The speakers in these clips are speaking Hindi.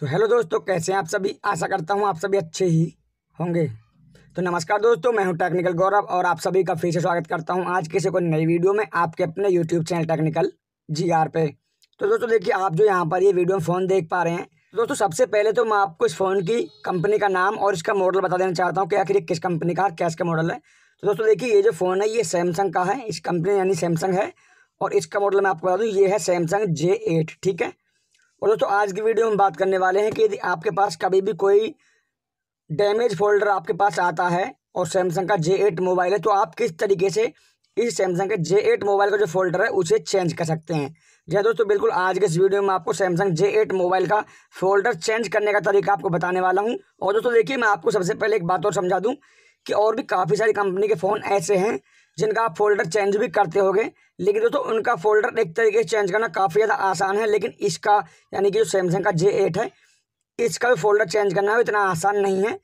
तो हेलो दोस्तों कैसे हैं आप सभी आशा करता हूँ आप सभी अच्छे ही होंगे तो नमस्कार दोस्तों मैं हूँ टेक्निकल गौरव और आप सभी का फिर से स्वागत करता हूँ आज किसी कोई नई वीडियो में आपके अपने YouTube channel technical G R पे तो दोस्तों देखिए आप जो यहाँ पर ये वीडियो में फ़ोन देख पा रहे हैं तो दोस्तों सबसे पहले तो मैं आपको इस फ़ोन की कंपनी का नाम और इसका मॉडल बता देना चाहता हूँ कि आखिर किस कंपनी का क्या इसका मॉडल है तो दोस्तों देखिए ये जो फ़ोन है ये सैमसंग का है इस कंपनी यानी सैमसंग है और इसका मॉडल मैं आपको बता दूँ ये है सैमसंग जे एट ठीक है और दोस्तों आज की वीडियो में बात करने वाले हैं कि यदि आपके पास कभी भी कोई डैमेज फोल्डर आपके पास आता है और सैमसंग का जे एट मोबाइल है तो आप किस तरीके से इस सैमसंग के जे एट मोबाइल का जो फोल्डर है उसे चेंज कर सकते हैं जी हाँ, दोस्तों बिल्कुल आज के इस वीडियो में आपको सैमसंग जे एट मोबाइल का फोल्डर चेंज करने का तरीका आपको बताने वाला हूँ और दोस्तों देखिए मैं आपको सबसे पहले एक बात और समझा दूँ कि और भी काफ़ी सारी कंपनी के फ़ोन ऐसे हैं जिनका आप फोल्डर चेंज भी करते होंगे लेकिन दोस्तों उनका फोल्डर एक तरीके से चेंज करना काफ़ी ज़्यादा आसान है लेकिन इसका यानी कि जो सैमसंग का जे एट है इसका भी फोल्डर चेंज करना इतना आसान नहीं है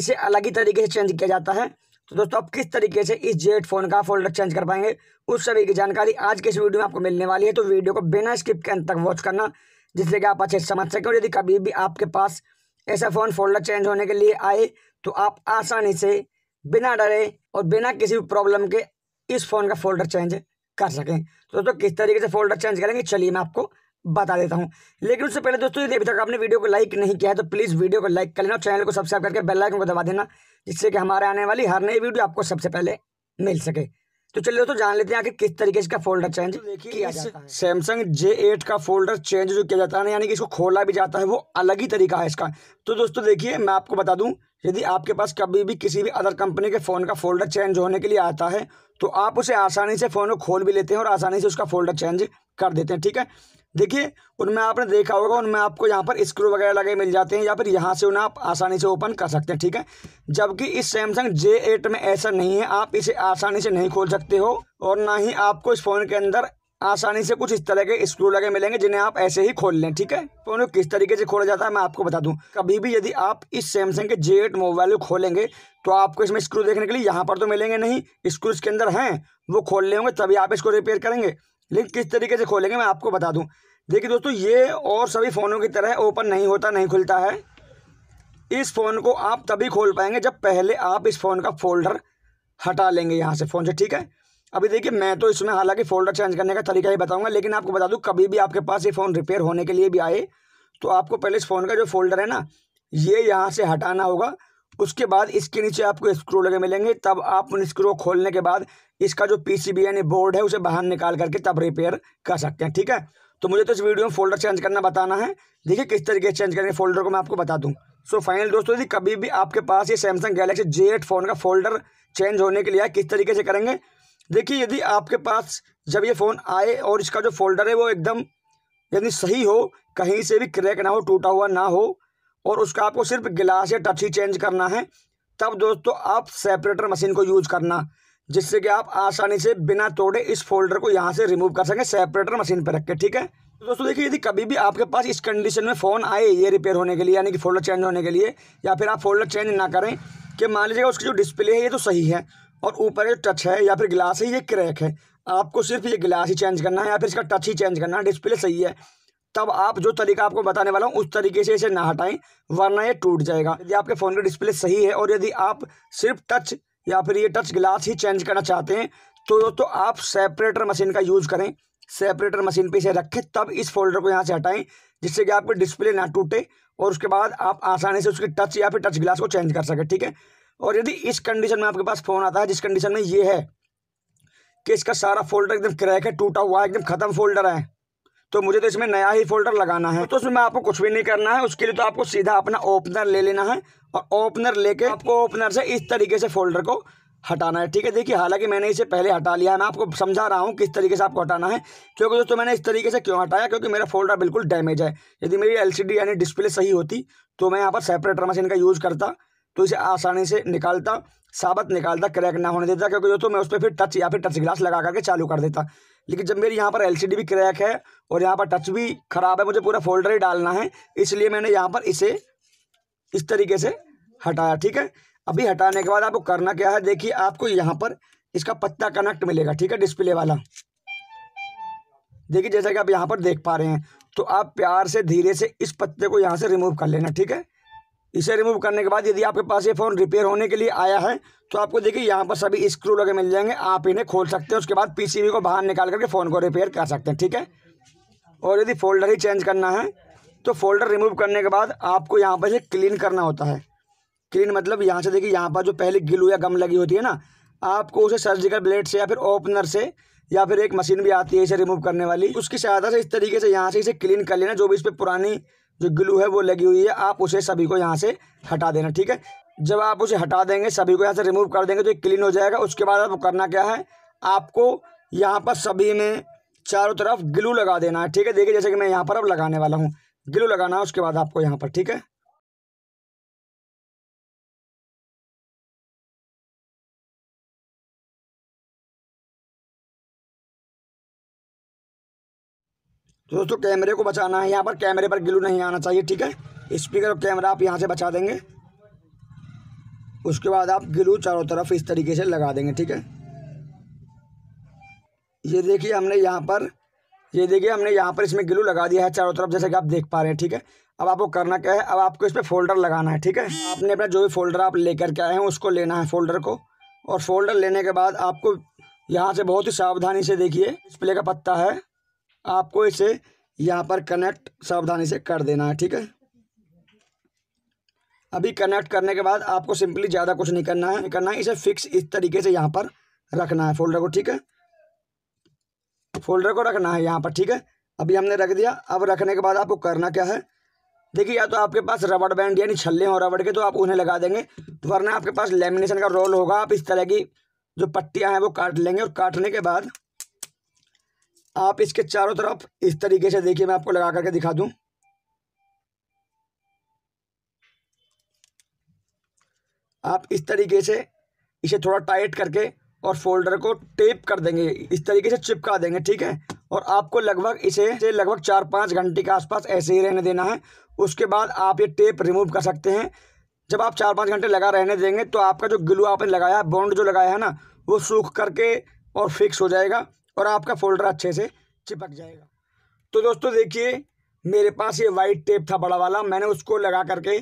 इसे अलग ही तरीके से चेंज किया जाता है तो दोस्तों आप किस तरीके से इस जेट फ़ोन का फोल्डर चेंज कर पाएंगे उस सभी की जानकारी आज के इस वीडियो में आपको मिलने वाली है तो वीडियो को बिना स्किप के अंत तक वॉच करना जिससे कि आप अच्छे समझ सकें और यदि कभी भी आपके पास ऐसा फ़ोन फोल्डर चेंज होने के लिए आए तो आप आसानी से बिना डरे और बिना किसी भी प्रॉब्लम के इस फ़ोन का फोल्डर चेंज कर सकें तो दोस्तों किस तरीके से फोल्डर चेंज करेंगे चलिए मैं आपको बता देता हूँ लेकिन उससे पहले दोस्तों यदि अभी तक आपने वीडियो को लाइक नहीं किया है तो प्लीज़ वीडियो को लाइक कर लेना और चैनल को सब्सक्राइब करके बेल आइकन को दबा देना जिससे कि हमारे आने वाली हर नई वीडियो आपको सबसे पहले मिल सके तो चलिए दोस्तों जान लेते हैं कि किस तरीके से इसका फोल्डर तो चेंज देखिए इस सैमसंग जे एट का फोल्डर चेंज जो किया जाता है यानी कि इसको खोला भी जाता है वो अलग ही तरीका है इसका तो दोस्तों देखिए मैं आपको बता दूं यदि आपके पास कभी भी किसी भी अदर कंपनी के फ़ोन का फोल्डर चेंज होने के लिए आता है तो आप उसे आसानी से फ़ोन को खोल भी लेते हैं और आसानी से उसका फोल्डर चेंज कर देते हैं ठीक है देखिए उनमें आपने देखा होगा उनमें आपको यहाँ पर स्क्रू वगैरह लगे मिल जाते हैं या फिर यहाँ से उन्हें आप आसानी से ओपन कर सकते हैं ठीक है जबकि इस सैमसंग जे एट में ऐसा नहीं है आप इसे आसानी से नहीं खोल सकते हो और ना ही आपको इस फ़ोन के अंदर आसानी से कुछ इस तरह के स्क्रू लगे मिलेंगे जिन्हें आप ऐसे ही खोल लें ठीक है फोन तो किस तरीके से खोला जाता है मैं आपको बता दूं कभी भी यदि आप इस सैमसंग के जे एट मोबाइल को खोलेंगे तो आपको इसमें स्क्रू देखने के लिए यहाँ पर तो मिलेंगे नहीं स्क्रू इसके अंदर हैं वो खोल लेंगे तभी आप इसको रिपेयर करेंगे लेकिन किस तरीके से खोलेंगे मैं आपको बता दूँ देखिए दोस्तों ये और सभी फ़ोनों की तरह ओपन नहीं होता नहीं खुलता है इस फ़ोन को आप तभी खोल पाएंगे जब पहले आप इस फ़ोन का फोल्डर हटा लेंगे यहाँ से फ़ोन से ठीक है अभी देखिए मैं तो इसमें हालांकि फ़ोल्डर चेंज करने का तरीका ही बताऊंगा लेकिन आपको बता दूं कभी भी आपके पास ये फ़ोन रिपेयर होने के लिए भी आए तो आपको पहले इस फ़ोन का जो फोल्डर है ना ये यहाँ से हटाना होगा उसके बाद इसके नीचे आपको स्क्रू लगे मिलेंगे तब आप उन स्क्रू खोलने के बाद इसका जो पी सी बी यानी बोर्ड है उसे बाहर निकाल करके तब रिपेयर कर सकते हैं ठीक है तो मुझे तो इस वीडियो में फोल्डर चेंज करना बताना है देखिए किस तरीके से चेंज करेंगे फोल्डर को मैं आपको बता दूँ सो फाइनल दोस्तों यदि कभी भी आपके पास ये Samsung Galaxy J eight phone का फोल्डर चेंज होने के लिए किस तरीके से करेंगे देखिए यदि आपके पास जब ये फ़ोन आए और इसका जो फोल्डर है वो एकदम यदि सही हो कहीं से भी क्रैक ना हो टूटा हुआ ना हो और उसका आपको सिर्फ गिलास या टच ही चेंज करना है तब दोस्तों आप सेपरेटर मशीन को यूज करना जिससे कि आप आसानी से बिना तोड़े इस फोल्डर को यहाँ से रिमूव कर सकें सेपरेटर मशीन पर रख के ठीक है तो दोस्तों देखिए यदि कभी भी आपके पास इस कंडीशन में फ़ोन आए ये रिपेयर होने के लिए यानी कि फोल्डर चेंज होने के लिए या फिर आप फोल्डर चेंज ना करें कि मान लीजिएगा उसकी जो डिस्प्ले है ये तो सही है और ऊपर जो टच है या फिर गिलास है ये क्रैक है आपको सिर्फ ये गिलास ही चेंज करना है या फिर इसका टच ही चेंज करना है डिस्प्ले सही है तब आप जो तरीका आपको बताने वाला हूँ उस तरीके से इसे ना हटाएं वरना ये टूट जाएगा यदि आपके फ़ोन का डिस्प्ले सही है और यदि आप सिर्फ टच या फिर ये टच ग्लास ही चेंज करना चाहते हैं तो दोस्तों आप सेपरेटर मशीन का यूज़ करें सेपरेटर मशीन पे इसे रखें तब इस फोल्डर को यहाँ से हटाएं जिससे कि आपका डिस्प्ले ना टूटे और उसके बाद आप आसानी से उसकी टच या फिर टच ग्लास को चेंज कर सकें ठीक है और यदि इस कंडीशन में आपके पास फ़ोन आता है जिस कंडीशन में ये है कि इसका सारा फोल्डर एकदम क्रैक है टूटा हुआ है एकदम ख़त्म फोल्डर है तो मुझे तो इसमें नया ही फोल्डर लगाना है तो उसमें आपको कुछ भी नहीं करना है उसके लिए तो आपको सीधा अपना ओपनर ले लेना है और ओपनर लेके आपको ओपनर से इस तरीके से फोल्डर को हटाना है ठीक है देखिए हालांकि मैंने इसे पहले हटा लिया है मैं आपको समझा रहा हूँ किस तरीके से आपको हटाना है क्योंकि दोस्तों मैंने इस तरीके से क्यों हटाया क्योंकि मेरा फोल्डर बिल्कुल डैमेज है यदि मेरी एल यानी डिस्प्ले सही होती तो मैं यहाँ पर सेपरेटर मशीन का यूज़ करता तो इसे आसानी से निकालता साबत निकालता क्रैक ना होने देता क्योंकि दोस्तों मैं उस पर फिर टच या फिर टच ग्लास लगा करके चालू कर देता लेकिन जब मेरे यहाँ पर एलसीडी भी क्रैक है और यहाँ पर टच भी ख़राब है मुझे पूरा फोल्डर ही डालना है इसलिए मैंने यहाँ पर इसे इस तरीके से हटाया ठीक है अभी हटाने के बाद आपको करना क्या है देखिए आपको यहाँ पर इसका पत्ता कनेक्ट मिलेगा ठीक है डिस्प्ले वाला देखिए जैसा कि आप यहाँ पर देख पा रहे हैं तो आप प्यार से धीरे से इस पत्ते को यहाँ से रिमूव कर लेना ठीक है इसे रिमूव करने के बाद यदि आपके पास ये फ़ोन रिपेयर होने के लिए आया है तो आपको देखिए यहाँ पर सभी स्क्रू लगे मिल जाएंगे आप इन्हें खोल सकते हैं उसके बाद पीसीबी को बाहर निकाल करके फ़ोन को रिपेयर कर सकते हैं ठीक है और यदि फोल्डर ही चेंज करना है तो फोल्डर रिमूव करने के बाद आपको यहाँ पर से क्लीन करना होता है क्लीन मतलब यहाँ से देखिए यहाँ पर जो पहले गिलू या गम लगी होती है ना आपको उसे सर्जिकल ब्लेड से या फिर ओपनर से या फिर एक मशीन भी आती है इसे रिमूव करने वाली उसकी सहायता से इस तरीके से यहाँ से इसे क्लीन कर लेना जो भी इस पर पुरानी जो ग्लू है वो लगी हुई है आप उसे सभी को यहाँ से हटा देना ठीक है जब आप उसे हटा देंगे सभी को यहाँ से रिमूव कर देंगे तो ये क्लीन हो जाएगा उसके बाद आपको करना क्या है आपको यहाँ पर सभी में चारों तरफ ग्लू लगा देना है ठीक है देखिए जैसे कि मैं यहाँ पर अब लगाने वाला हूँ ग्लू लगाना है उसके बाद आपको यहाँ पर ठीक है तो दोस्तों कैमरे को बचाना है यहाँ पर कैमरे पर गिलू नहीं आना चाहिए ठीक है स्पीकर और कैमरा आप यहाँ से बचा देंगे उसके बाद आप गिलू चारों तरफ इस तरीके से लगा देंगे ठीक है ये देखिए हमने यहाँ पर ये देखिए हमने यहाँ पर इसमें गिलू लगा दिया है चारों तरफ जैसे कि आप देख पा रहे हैं ठीक है अब आपको करना क्या है अब आपको इस पर फोल्डर लगाना है ठीक है आपने अपना जो भी फोल्डर आप लेकर के आए हैं उसको लेना है फोल्डर को और फोल्डर लेने के बाद आपको यहाँ से बहुत ही सावधानी से देखिए डिस्प्ले का पत्ता है आपको इसे यहाँ पर कनेक्ट सावधानी से कर देना है ठीक है अभी कनेक्ट करने के बाद आपको सिंपली ज़्यादा कुछ नहीं करना है करना है इसे फिक्स इस तरीके से यहाँ पर रखना है फोल्डर को ठीक है फोल्डर को रखना है यहाँ पर ठीक है अभी हमने रख दिया अब रखने के बाद आपको करना क्या है देखिए या तो आपके पास रबड़ बैंड यानी छल्ले हों रबड़ के तो आप उन्हें लगा देंगे तो वरना आपके पास लेमिनेशन का रोल होगा आप इस तरह की जो पट्टियाँ हैं वो काट लेंगे और काटने के बाद आप इसके चारों तरफ इस तरीके से देखिए मैं आपको लगा करके दिखा दूं आप इस तरीके से इसे थोड़ा टाइट करके और फोल्डर को टेप कर देंगे इस तरीके से चिपका देंगे ठीक है और आपको लगभग इसे से लगभग चार पाँच घंटे के आसपास ऐसे ही रहने देना है उसके बाद आप ये टेप रिमूव कर सकते हैं जब आप चार पाँच घंटे लगा रहने देंगे तो आपका जो ग्लू आपने लगाया है बॉन्ड जो लगाया है ना वो सूख करके और फिक्स हो जाएगा और आपका फोल्डर अच्छे से चिपक जाएगा तो दोस्तों देखिए मेरे पास ये वाइट टेप था बड़ा वाला मैंने उसको लगा करके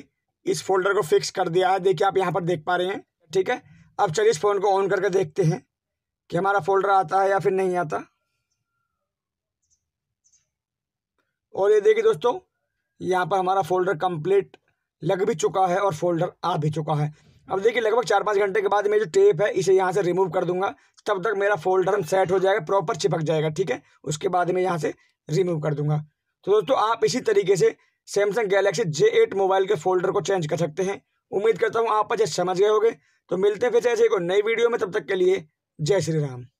इस फोल्डर को फिक्स कर दिया है देखिए आप यहाँ पर देख पा रहे हैं ठीक है अब चलिए इस फ़ोन को ऑन करके देखते हैं कि हमारा फोल्डर आता है या फिर नहीं आता और ये देखिए दोस्तों यहाँ पर हमारा फोल्डर कंप्लीट लग भी चुका है और फोल्डर आ भी चुका है अब देखिए लगभग चार पाँच घंटे के बाद मैं जो टेप है इसे यहाँ से रिमूव कर दूंगा तब तक मेरा फोल्डर सेट हो जाएगा प्रॉपर चिपक जाएगा ठीक है उसके बाद मैं यहाँ से रिमूव कर दूंगा तो दोस्तों आप इसी तरीके से Samsung Galaxy J eight mobile के फोल्डर को चेंज कर सकते हैं उम्मीद करता हूँ आप अच्छे समझ गए होंगे तो मिलते हैं फिर ऐसे एक नई वीडियो में तब तक के लिए जय श्री राम